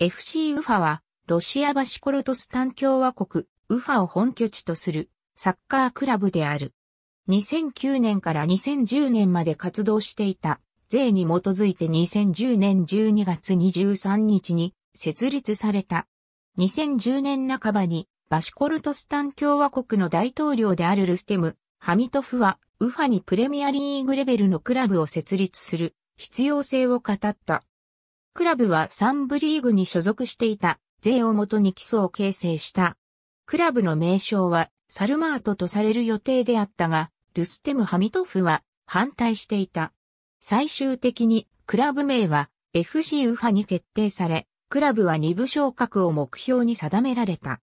FC ウファは、ロシアバシコルトスタン共和国、ウファを本拠地とする、サッカークラブである。2009年から2010年まで活動していた、税に基づいて2010年12月23日に設立された。2010年半ばに、バシコルトスタン共和国の大統領であるルステム、ハミトフは、ウファにプレミアリーグレベルのクラブを設立する必要性を語った。クラブは3部リーグに所属していた税をもとに基礎を形成した。クラブの名称はサルマートとされる予定であったが、ルステム・ハミトフは反対していた。最終的にクラブ名は FC ウファに決定され、クラブは2部昇格を目標に定められた。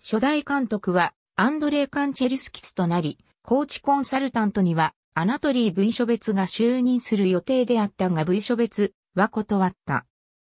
初代監督はアンドレイ・カンチェルスキスとなり、コーチコンサルタントにはアナトリー・ブイショベツが就任する予定であったがブイショベツは断った。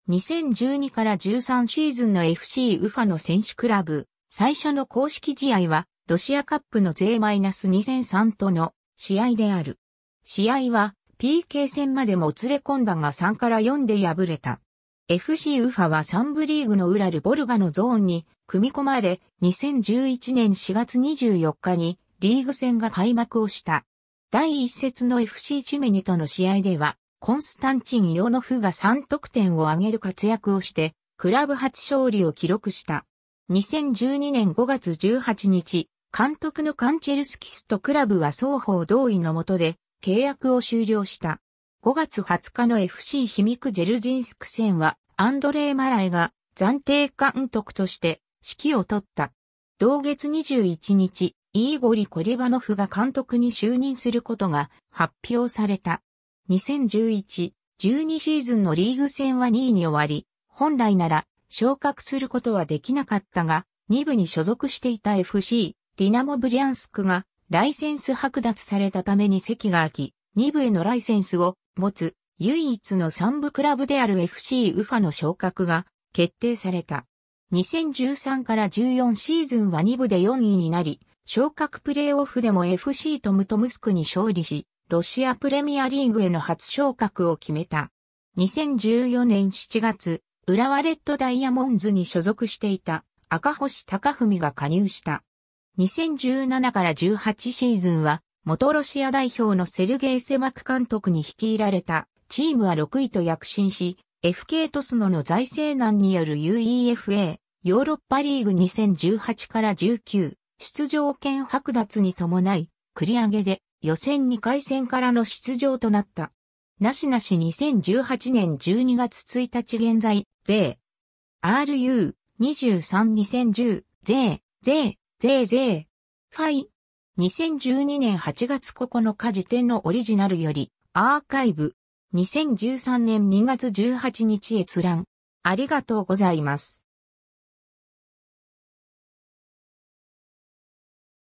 2012から13シーズンの FC ウファの選手クラブ、最初の公式試合は、ロシアカップの J-2003 との試合である。試合は PK 戦までもつれ込んだが3から4で敗れた。FC ウファは3部リーグのウラルボルガのゾーンに組み込まれ、2011年4月24日にリーグ戦が開幕をした。第1節の FC チュメニとの試合では、コンスタンチン・ヨノフが3得点を挙げる活躍をして、クラブ初勝利を記録した。2012年5月18日、監督のカンチェルスキスとクラブは双方同意のもとで契約を終了した。5月20日の FC ヒミクジェルジンスク戦はアンドレイ・マライが暫定監督として指揮を取った。同月21日、イーゴリ・コリバノフが監督に就任することが発表された。2011、12シーズンのリーグ戦は2位に終わり、本来なら昇格することはできなかったが、2部に所属していた FC、ディナモブリャンスクがライセンス剥奪されたために席が空き、2部へのライセンスを持つ唯一の3部クラブである FC ウファの昇格が決定された。2013から14シーズンは2部で4位になり、昇格プレーオフでも FC トムトムスクに勝利し、ロシアプレミアリーグへの初昇格を決めた。2014年7月、浦和レッドダイヤモンズに所属していた赤星隆文が加入した。2017から18シーズンは、元ロシア代表のセルゲイ・セマク監督に率いられた、チームは6位と躍進し、FK トスノの財政難による UEFA、ヨーロッパリーグ2018から19、出場権剥奪に伴い、繰り上げで予選2回戦からの出場となった。なしなし2018年12月1日現在、税、RU、23-2010、税、税、税、税、ファイ。2012年8月9日時点のオリジナルより、アーカイブ。2013年2月18日閲覧。ありがとうございます。